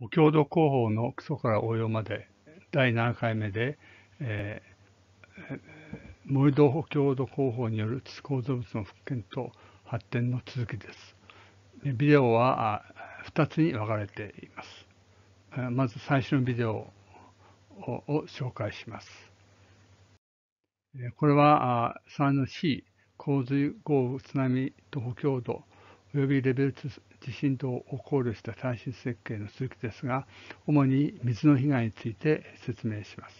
お郷土広報の基礎から応用まで第7回目で、えー、森戸補強土広報による土構造物の復元と発展の続きです。ビデオは2つに分かれています。まず最初のビデオを紹介します。これは 3C 洪水、豪雨、津波と補強度及びレベル地震動を考慮した耐震設計の続きですが主に水の被害について説明します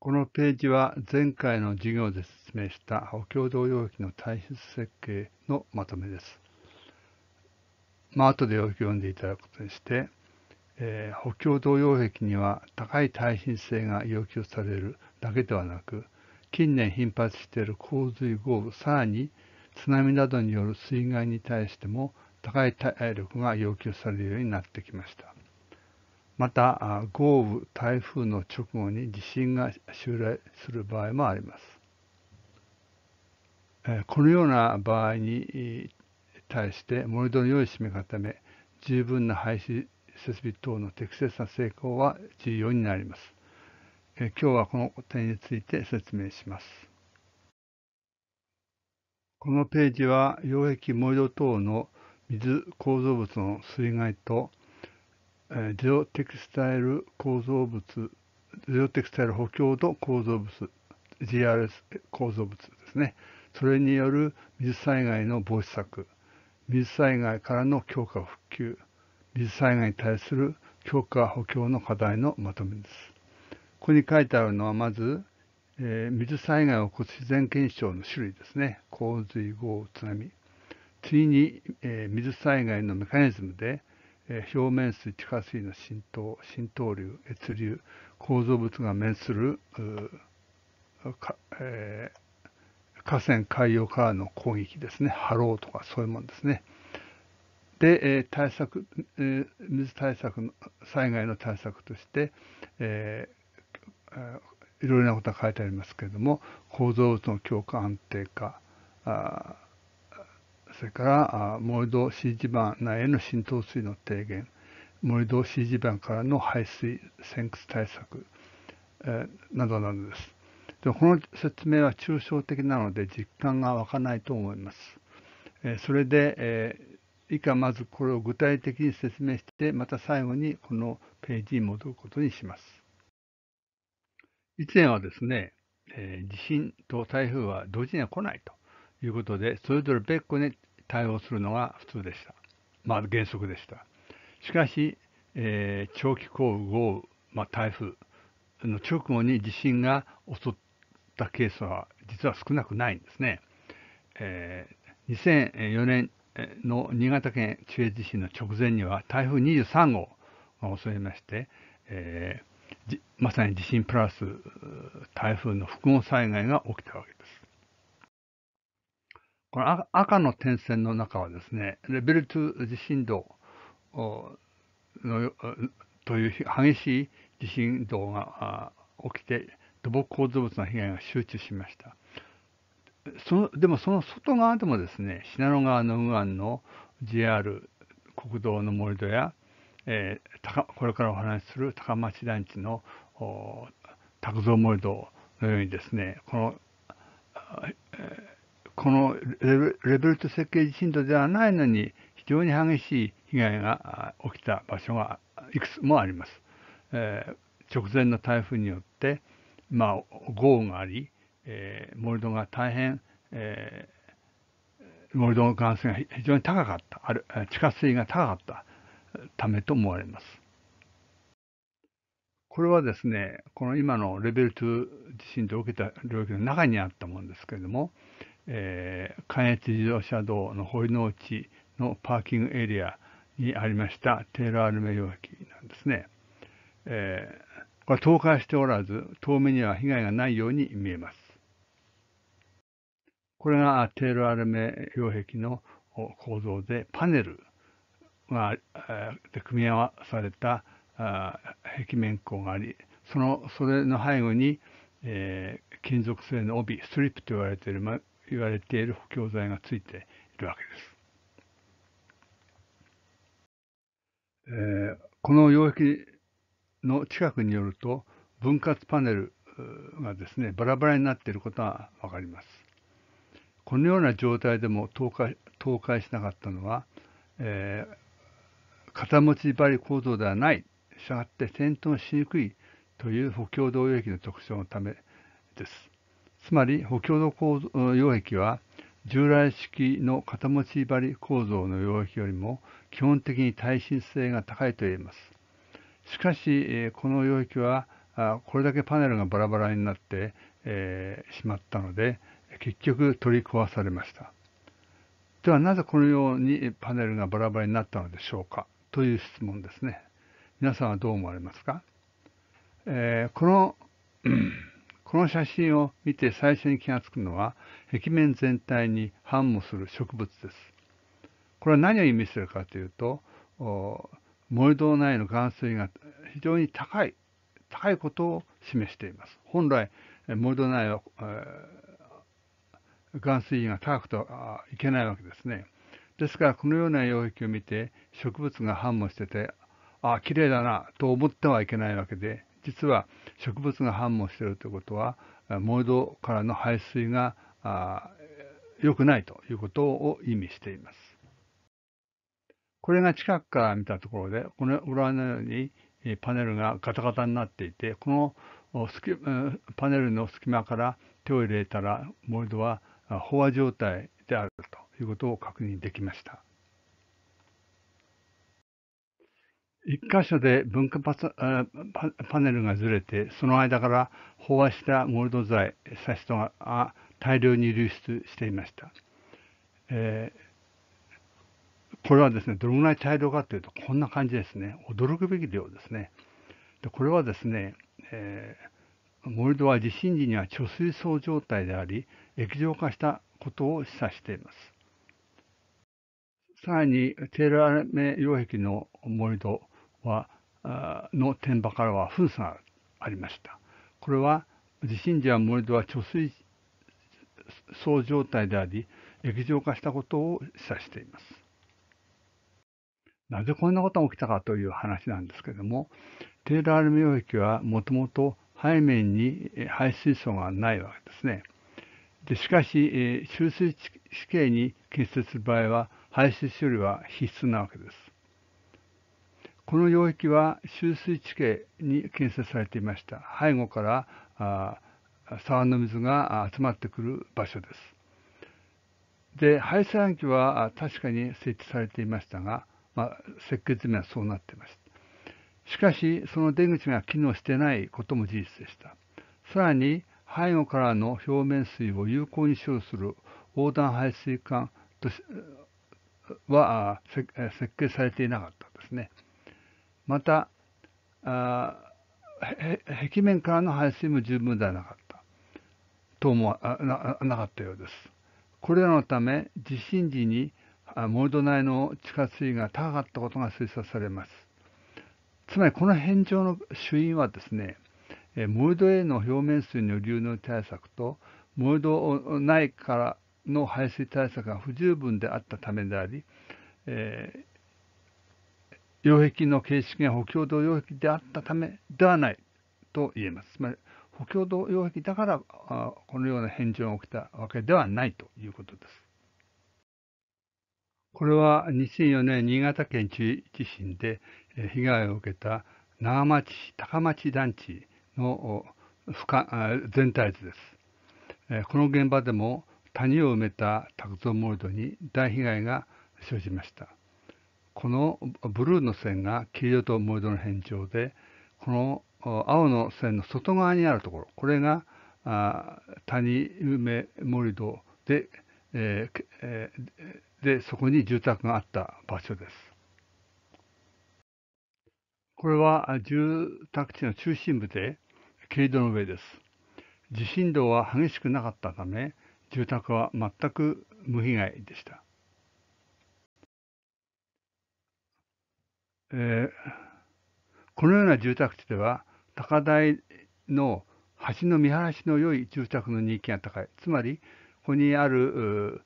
このページは前回の授業で説明した補強同容器の耐震設計のまとめです。まあ後でよく読んでいただくことにして、えー、補強同様壁には高い耐震性が要求されるだけではなく近年頻発している洪水豪雨さらに津波などによる水害に対しても高い体力が要求されるようになってきました。また、豪雨、台風の直後に地震が襲来する場合もあります。このような場合に対して盛り土の良い締め固め、十分な排水設備等の適切な成功は重要になります。今日はこの点について説明します。このページは溶液燃料等の水構造物の水害とゼオテクスタイル構造物ゼオテクスタイル補強土構造物 GRS 構造物ですねそれによる水災害の防止策水災害からの強化復旧水災害に対する強化補強の課題のまとめですここに書いてあるのはまずえ水災害を起こす自然現象の種類ですね洪水豪雨津波次に、え水災害のメカニズムで、え表面水地下水の浸透浸透流越流構造物が面するえ河川海洋からの攻撃ですね波浪とかそういうものですねで、え対策、え水対策の災害の対策として、えーいろいろなことが書いてありますけれども構造物の強化安定化あそれから盛り土 C 地盤内への浸透水の低減盛り土 C 地盤からの排水潜掘対策、えー、などなどです。でこの説明は抽象的なので実感が湧かないと思います。えー、それで、えー、以下まずこれを具体的に説明してまた最後にこのページに戻ることにします。以前はですね、えー、地震と台風は同時には来ないということで、それぞれ別個に対応するのが普通でした。まあ原則でした。しかし、えー、長期降雨、豪雨、まあ、台風の直後に地震が襲ったケースは実は少なくないんですね。えー、2004年の新潟県中越地震の直前には台風23号が襲いまして、えーまさに地震プラス台風の複合災害が起きたわけです。この赤の点線の中はですね、レベル2地震動のという激しい地震動が起きて、土木構造物の被害が集中しました。そのでもその外側でもですね、信濃川の右岸の JR 国道の盛り土やえー、これからお話しする高町団地の卓造ルドのようにですねこの、えー、このレベルト設計地震度ではないのに非常に激しい被害が起きた場所がいくつもあります。えー、直前の台風によって、まあ、豪雨があり、えー、ルドが大変、えー、ルドの関数が非常に高かったある地下水が高かったためと思われます。これはですね、この今のレベル2地震で受けた領域の中にあったものですけれども、えー、関越自動車道の堀之内のパーキングエリアにありましたテールアルメ領域なんですね。えー、これ倒壊しておらず、遠目には被害がないように見えます。これがテールアルメ擁壁の構造でパネルがで組み合わされたあ壁面鋼がありそのそれの背後に、えー、金属製の帯スリップと言われている、ま、言われている補強材がついているわけです。えー、この溶液の近くによると分割パネルがですねバラバラになっていることが分かります。このような状態でも倒壊倒壊しなかったのは、えー、片持ち針構造ではない、したがって転倒しにくいという補強動溶液の特徴のためです。つまり補強動構造溶液は従来式の片持ち針構造の溶液よりも基本的に耐震性が高いと言えます。しかし、この溶液はこれだけパネルがバラバラになってしまったので、結局取り壊されました。ではなぜこのようにパネルがバラバラになったのでしょうか。という質問ですね。皆さんはどう思われますか、えー、この、この写真を見て最初に気がつくのは、壁面全体に繁茂する植物です。これは何を意味するかというと、盛土内の含水が非常に高い、高いことを示しています。本来、盛土内は、えー、含水が高くてはいけないわけですね。ですからこのような溶液を見て植物が繁茂しててあ綺麗だなと思ってはいけないわけで実は植物が繁茂しているということは盛土からの排水が良くないということを意味しています。これが近くから見たところでこの裏のようにパネルがガタガタになっていてこのパネルの隙間から手を入れたら盛土は飽和状態であるということを確認できました。一箇所で分化パパネルがずれて、その間から飽和したモルド剤、サシトが大量に流出していました。えー、これはですね、どのぐらい茶色かというと、こんな感じですね。驚くべき量ですね。でこれはですね、えー、モルドは地震時には貯水槽状態であり、液状化したことを示唆しています。さらにテールアメ擁壁の盛土はの天場からは噴砂がありました。これは地震時は盛土は貯水層状態であり液状化したことを示唆しています。なぜこんなことが起きたかという話なんですけれどもテールアルミ溶液はもともと背面に排水層がないわけですね。でしかし、えー、集水地形に建設する場合は排出処理は必須なわけです。この溶液は集水地形に建設されていました。背後から沢の水が集まってくる場所です。で、排水暗記は確かに設置されていましたが、まあ、設計図面はそうなっていました。しかし、その出口が機能してないことも事実でした。さらに、背後からの表面水を有効に処理する横断排水管とは設計されていなかったですね。また、壁面からの排水も十分ではなかった。と思わなかったようです。これらのため、地震時にモルド内の地下水が高かったことが推察されます。つまり、この辺状の主因はですね、モルドへの表面水の流入対策と、モルド内からの排水対策が不十分であったためであり、えー、擁壁の形式が補強土擁壁であったためではないと言えます。つまり補強土擁壁だからあこのような返上が起きたわけではないということです。これは2004年新潟県中地震で被害を受けた長町市高町団地の全体図です。この現場でも谷を埋めたタクゾンモルドに大被害が生じました。このブルーの線が黄色とモルドの変調で、この青の線の外側にあるところ、これが谷埋めモルドで、えーえー、で、そこに住宅があった場所です。これは住宅地の中心部で、経度の上です。地震動は激しくなかったため、住宅は全く無被害でした。えー、このような住宅地では高台の橋の見晴らしの良い住宅の人気が高いつまりここにある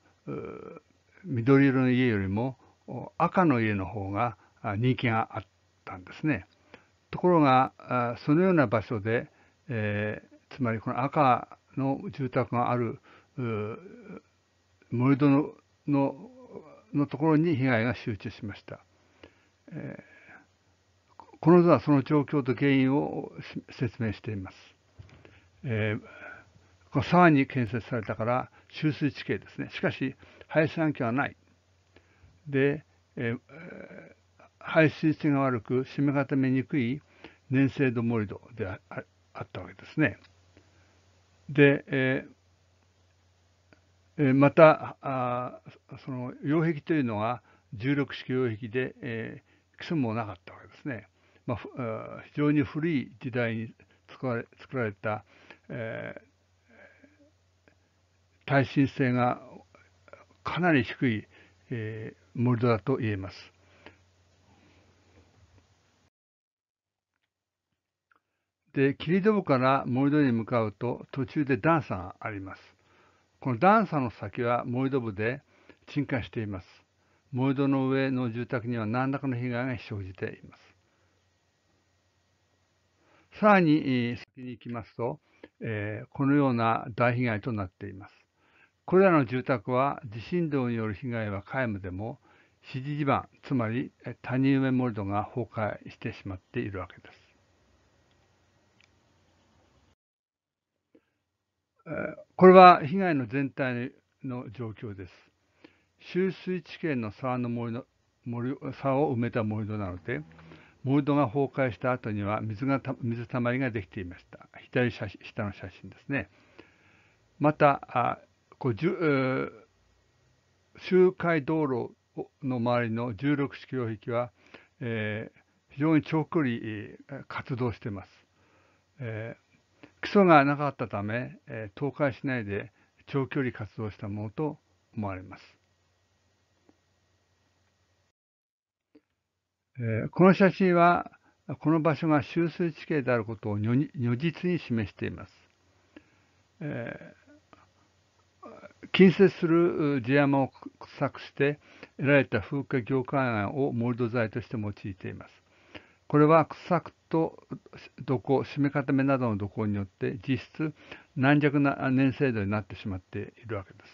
緑色の家よりも赤の家の方が人気があったんですね。ところがそのような場所で、えー、つまりこの赤の住宅がある盛土のののところに被害が集中しました。えー、この図はその状況と原因を説明しています。えー、この沢に建設されたから集水地形ですね。しかし排水環境はない。で、えー、排水性が悪く締め固めにくい粘性土盛土であったわけですね。で、えーまたその擁壁というのが重力式擁壁で、えー、基礎もなかったわけですね、まあ、非常に古い時代に作られ作られた、えー、耐震性がかなり低い、えー、盛土だと言えます。で、切り戸から盛り土に向かうと途中で段差があります。この段差の先は盛土部で沈下しています。盛土の上の住宅には何らかの被害が生じています。さらに先に行きますと、えー、このような大被害となっています。これらの住宅は地震動による被害は皆無でも支持地盤つまり谷上め盛土が崩壊してしまっているわけです。これは被害の全体の状況です。集水地形の沢の森の森沢を埋めた盛り土なので盛り土が崩壊した後には水が水たまりができていました左下の写真ですねまたあこうじゅ、え周回道路の周りの16式標壁は、えー、非常に長距離、活動しています、え基礎がなかったため、倒壊しないで長距離活動したものと思われます。この写真は、この場所が集水地形であることを如実に示しています。近接する地山を掘削して得られた風化凝灰岩をモールド材として用いています。これは掘削と土工、締め固めなどの土工によって実質軟弱な年制度になってしまっているわけです。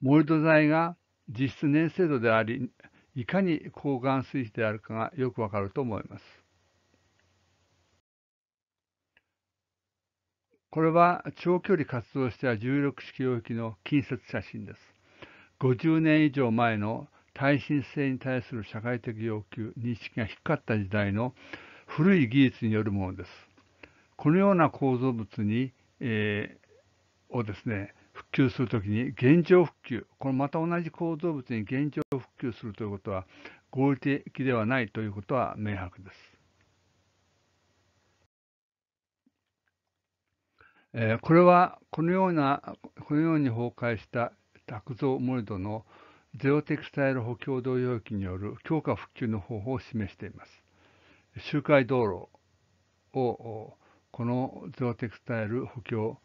モルド材が実質粘性度でありいかに抗がん水質であるかがよくわかると思います。これは長距離活動した重力式領域の近接写真です。50年以上前の耐震性に対する社会的要求認識が低かった時代の古い技術によるものです。このような構造物に、えー、をですね復旧するときに現状復旧このまた同じ構造物に現状復旧するということは合理的ではないということは明白です。えこれはこのようなこのように崩壊した卓造盛土のゼロテクスタイル補強同様機による強化復旧の方法を示しています。周回道路をこのゼロテクスタイル補強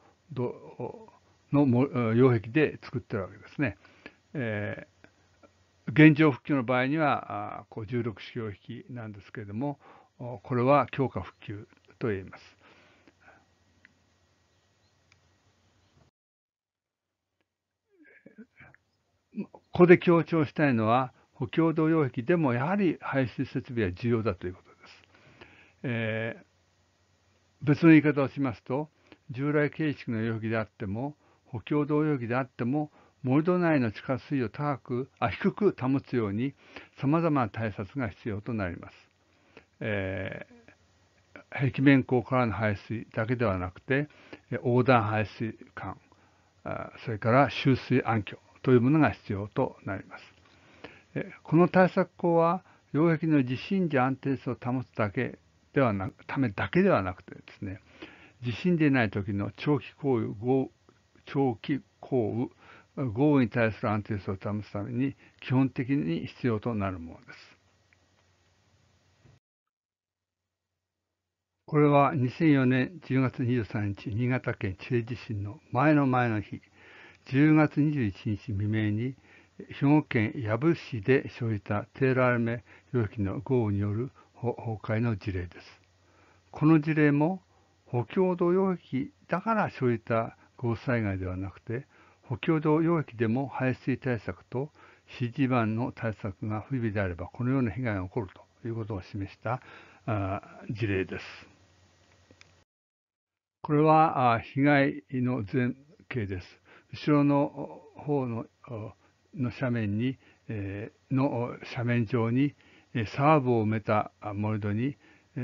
の擁壁で作ってるわけですね。えー、現状復旧の場合にはあこう重力式擁壁なんですけれどもこれは強化復旧と言えます。ここで強調したいのは、補強土用壁でもやはり排水設備は重要だということです。えー、別の言い方をしますと、従来形式の容器であっても、補強土容器であっても、盛土内の地下水を高くあ低く保つように、さまざまな対策が必要となります。えー、壁面口からの排水だけではなくて、横断排水管、それから集水暗渠、というものが必要となります。この対策法は擁壁の地震時安定性を保つだけではなくためだけではなくてですね地震でない時の長期降雨長期降雨豪雨に対する安定性を保つために基本的に必要となるものです。これは2004年10月23日新潟県知恵地震の前の前の日10月21日未明に兵庫県藪市で生じたテーラー雨領域の豪雨による崩壊の事例です。この事例も補強土溶液だから生じた豪雨災害ではなくて補強土溶液でも排水対策と支持版の対策が不備であればこのような被害が起こるということを示した事例です。これは被害の前景です。後ろの方のの斜面に、えの斜面上にサーブを埋めたモルドに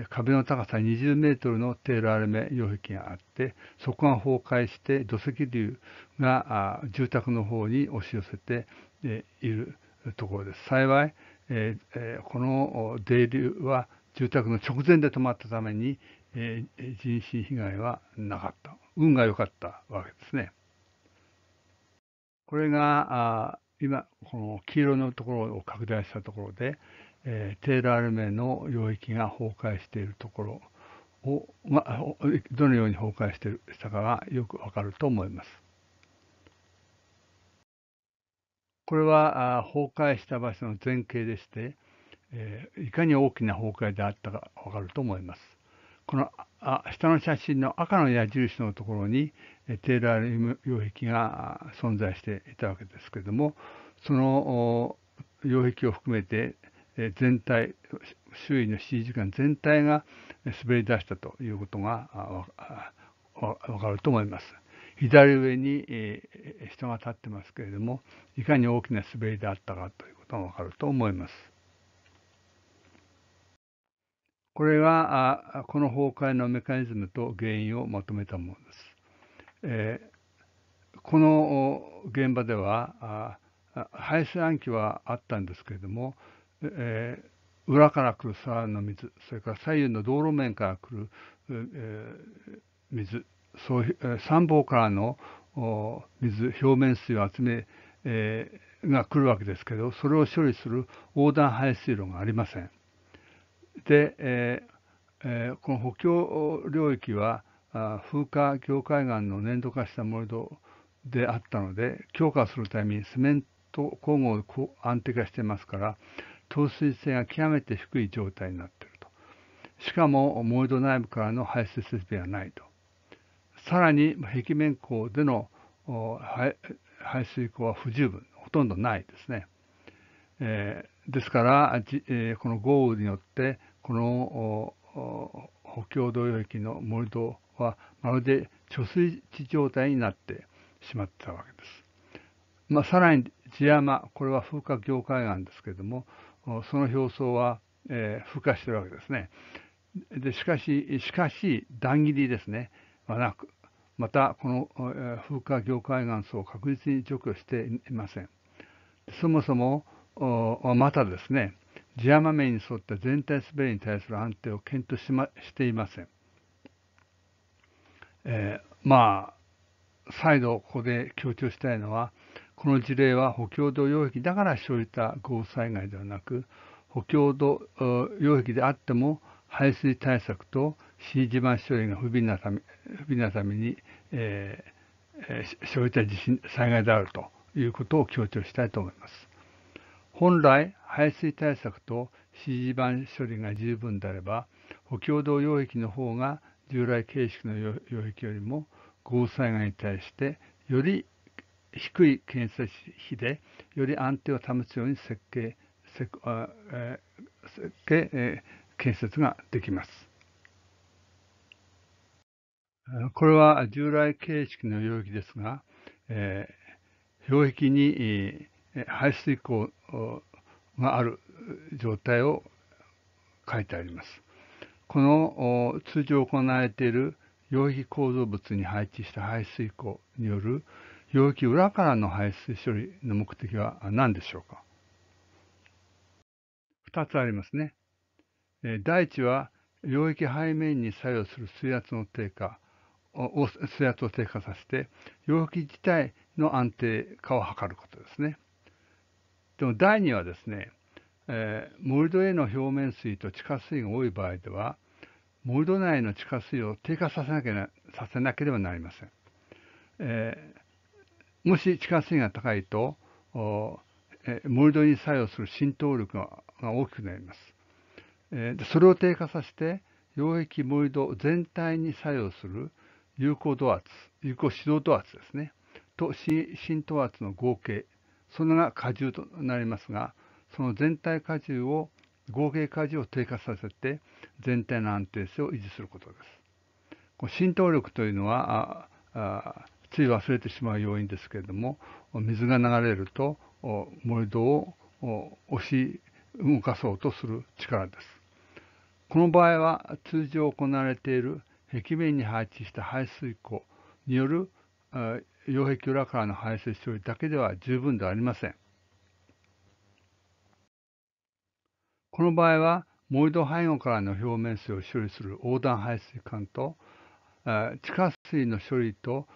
壁の高さ20メートルのテールアルメ擁壁があってそこが崩壊して土石流が住宅の方に押し寄せているところです。幸い、えこの泥流は住宅の直前で止まったために、え人身被害はなかった運が良かったわけですね。これが今この黄色のところを拡大したところで、えテールアルメの領域が崩壊しているところを、どのように崩壊しているしたかがよくわかると思います。これは崩壊した場所の前景でして、えいかに大きな崩壊であったかわかると思います。このあ下の写真の赤の矢印のところにテーラー溶壁が存在していたわけですけれどもその擁壁を含めて全体周囲の支時間全体が滑り出したということがわかると思います。左上に人が立ってますけれどもいかに大きな滑りであったかということがわかると思います。これがこの崩壊のメカニズムと原因をまとめたものです。えー、この現場では排水暗記はあったんですけれども、えー、裏から来る沢の水それから左右の道路面から来る、えー、水そう三方からの水表面水を集め、えー、が来るわけですけどそれを処理する横断排水路がありません。で、ええー、この補強領域は風化境界岩の粘土化した盛土であったので強化するためにセメント工合を安定化してますから透水性が極めて低い状態になっているとしかも盛土内部からの排水設備はないとさらに壁面工での排水口は不十分ほとんどないですね、えー、ですから、えー、この豪雨によってこの補強土領域の盛土はまるで貯水池状態になってしまったわけです。まあ、さらに地山これは風化業界岸ですけれどもその表層は、え風化してるわけですね。でしかししかし断切りですねはなくまたこの、え風化業界岸層を確実に除去していません。そもそもまたですね地山面に沿った全体滑りに対する判定を検討し,、ま、していません。えー、まあ再度ここで強調したいのはこの事例は補強土擁壁だから生じた豪雨災害ではなく補強土擁壁であっても排水対策と C 地盤処理が不備なため不備なために、えー、生じた地震災害であるということを強調したいと思います。本来、排水対策と CG 板処理が十分であれば、補強道溶液の方が従来形式の溶液よりも豪雨災害に対してより低い建設費でより安定を保つように設計設計、建設ができます。これは従来形式の溶液ですが、えー、溶液に、え排水口がある状態を書いてあります。この通常行われている溶液構造物に配置した排水口による溶液裏からの排水処理の目的は何でしょうか2つありますね。第1は溶液背面に作用する水圧の低下を水圧を低下させて溶液自体の安定化を図ることですね。でも第2はですね、えー、ルドへの表面水と地下水が多い場合ではモルド内の地下水を低下させなけさせなければなりません、えー、もし地下水が高いと、えー、ルドに作用する浸透力が大きくなります、えー、でそれを低下させて溶液モルド全体に作用する有効度圧有効指導度圧ですねと浸透圧の合計それが荷重となりますがその全体荷重を合計荷重を低下させて全体の安定性を維持することですこの浸透力というのはつい忘れてしまう要因ですけれども水が流れると盛土を押し動かそうとする力ですこの場合は通常行われている壁面に配置した排水溝による擁壁裏からの排水処理だけでは十分ではありません。この場合は、モイド背後からの表面水を処理する横断排水管と、地下水の処理と、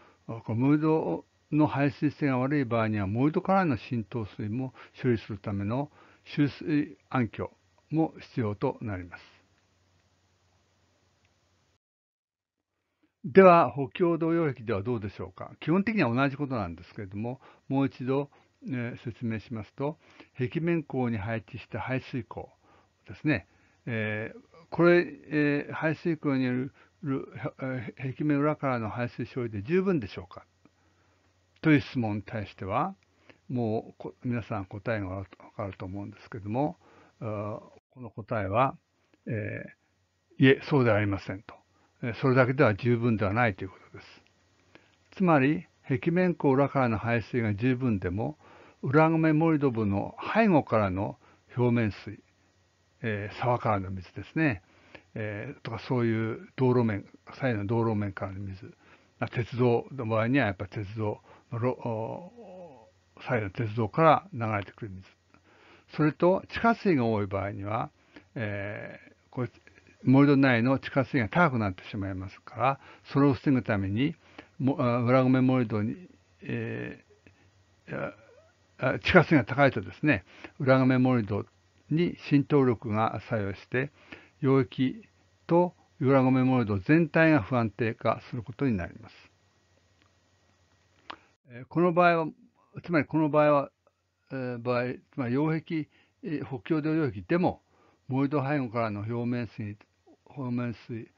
モイドの排水性が悪い場合には、モイドからの浸透水も処理するための収水暗渠も必要となります。では、補強動用壁ではどうでしょうか。基本的には同じことなんですけれども、もう一度、え説明しますと、壁面口に配置した排水口ですね。えこれ、え排水口による壁面裏からの排水処理で十分でしょうかという質問に対しては、もう皆さん答えがわかると思うんですけども、この答えは、えいえ、そうではありませんと。それだけでは十分ではないということです。つまり壁面湖裏からの排水が十分でも裏亀盛土部の背後からの表面水、えー、沢からの水ですね、えー、とかそういう道路面左右の道路面からの水鉄道の場合にはやっぱり鉄道の左右の鉄道から流れてくる水それと地下水が多い場合には、えー、これ盛り土内の地下水が高くなってしまいますからそれを防ぐためにも裏込め盛り土に、えー、地下水が高いとですね裏込め盛り土に浸透力が作用して溶液と裏込め盛り土全体が不安定化することになります。この場合はつまりこの場合は、えー、場合つまり溶液、えー、北京土溶液でも盛土背後からの表面水方面水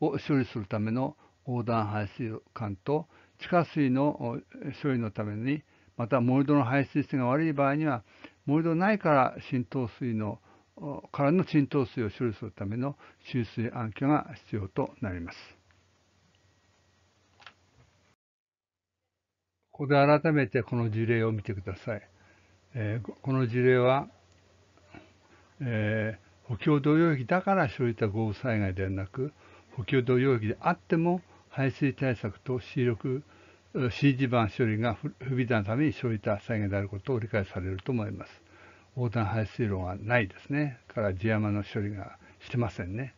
を処理するための横断排水管と地下水の処理のためにまた盛り土の排水性が悪い場合には盛り土ないから浸透水のからの浸透水を処理するための浸水暗渠が必要となります。ここで改めてこの事例を見てください。えー、この事例は、え補強土用域だから生じた豪雨災害ではなく補強土用域であっても排水対策と C 力 C 地盤処理が不備なために生じた災害であることを理解されると思います。横断排水路がないですね。から地山の処理がしてませんね。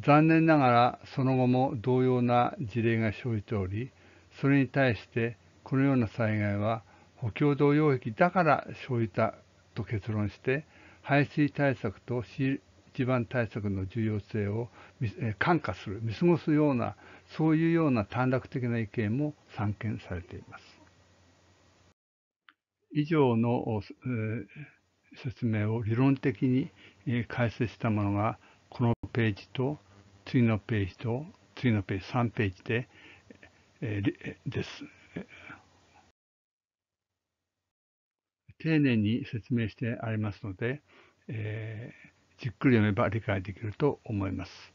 残念ながらその後も同様な事例が生じており、それに対してこのような災害は補強同様域だから生じたと結論して排水対策と地盤対策の重要性を感化する見過ごすようなそういうような短絡的な意見も散見されています。以上の、説明を理論的に、解説したものがこのページと次のページと次のページ3ページで、です。丁寧に説明してありますので、えー、じっくり読めば理解できると思います。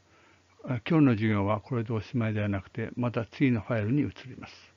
今日の授業はこれでおしまいではなくて、また次のファイルに移ります。